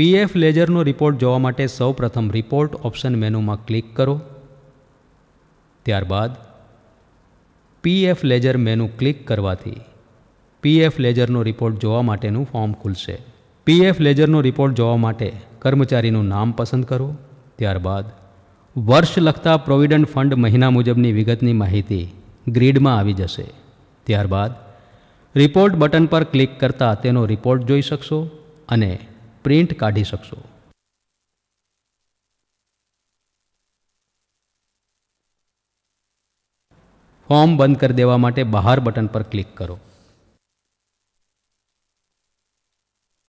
PF લેજરનો report જોવા માટે સૌપ્રથમ રિપોર્ટ ઓપ્શન મેનુમાં ક્લિક કરો ત્યારબાદ પીએફ લેજર મેનુ ક્લિક કરવાથી પીએફ લેજરનો રિપોર્ટ જોવા માટેનું ફોર્મ ખુલશે પીએફ લેજરનો રિપોર્ટ જોવા માટે કર્મચારીનું નામ પસંદ કરો ત્યારબાદ વર્ષ લગતા પ્રોવિડન્ટ ફંડ મહિના મુજબની વિગતની માહિતી ગ્રીડમાં આવી જશે ત્યારબાદ રિપોર્ટ બટન પર ક્લિક કરતાં તેનો રિપોર્ટ જોઈ શકશો અને પ્રિન્ટ કાઢી શકશો ફોર્મ બંધ કરી દેવા માટે બહાર બટન પર ક્લિક કરો